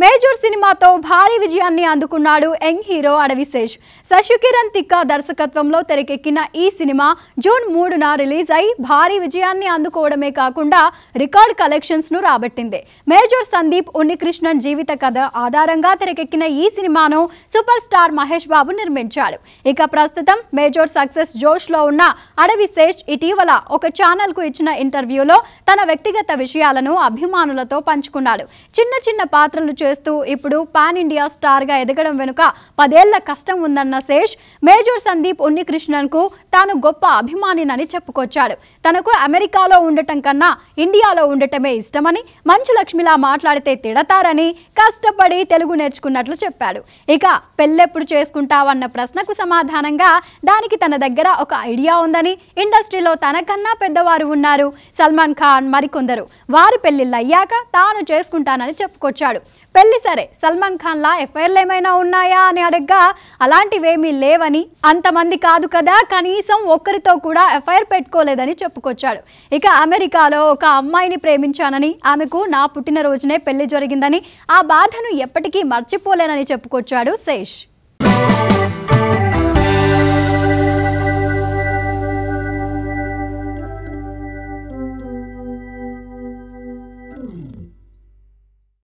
major సినిమాతో భారీ విజయాన్ని అందుకున్నాడు యంగ్ హీరో అడవిశేష్ శశికిరణ్ తిక్క దర్శకత్వంలో తెరకెక్కిన ఈ సినిమా జూన్ మూడున రిలీజ్ అయి భారీ విజయాన్ని అందుకోవడమే కాకుండా రికార్డ్ కలెక్షన్స్ ను రాబట్టింది మేజర్ సందీప్ ఉన్నికృష్ణన్ జీవిత కథ ఆధారంగా తెరకెక్కిన ఈ సినిమాను సూపర్ స్టార్ మహేష్ బాబు నిర్మించాడు ఇక ప్రస్తుతం మేజర్ సక్సెస్ జోష్ లో ఉన్న అడవిశేష్ ఇటీవల ఒక కు ఇచ్చిన ఇంటర్వ్యూలో తన వ్యక్తిగత విషయాలను అభిమానులతో పంచుకున్నాడు చిన్న చిన్న పాత్రలు చేస్తూ ఇప్పుడు పాన్ ఇండియా స్టార్గా ఎదగడం వెనుక పదేళ్ల కష్టం ఉందన్న శేష్ మేజర్ సందీప్ ఉన్నికృష్ణన్కు తాను గొప్ప అభిమానినని చెప్పుకొచ్చాడు తనకు అమెరికాలో ఉండటం కన్నా ఇండియాలో ఉండటమే ఇష్టమని మంచు లక్ష్మిలా మాట్లాడితే తిడతారని కష్టపడి తెలుగు నేర్చుకున్నట్లు చెప్పాడు ఇక పెళ్ళెప్పుడు చేసుకుంటావన్న ప్రశ్నకు సమాధానంగా దానికి తన దగ్గర ఒక ఐడియా ఉందని ఇండస్ట్రీలో తనకన్నా పెద్దవారు ఉన్నారు సల్మాన్ ఖాన్ మరికొందరు వారి అయ్యాక తాను చేసుకుంటానని చెప్పుకొచ్చాడు పెళ్లి సరే సల్మాన్ ఖాన్ లా ఎఫ్ఐఆర్లు ఏమైనా ఉన్నాయా అని అడగ్గా అలాంటివేమీ లేవని అంతమంది కాదు కదా కనీసం ఒక్కరితో కూడా ఎఫ్ఐఆర్ పెట్టుకోలేదని చెప్పుకొచ్చాడు ఇక అమెరికాలో ఒక అమ్మాయిని ప్రేమించానని ఆమెకు నా పుట్టినరోజునే పెళ్లి జరిగిందని ఆ బాధను ఎప్పటికీ మర్చిపోలేనని చెప్పుకొచ్చాడు శేష్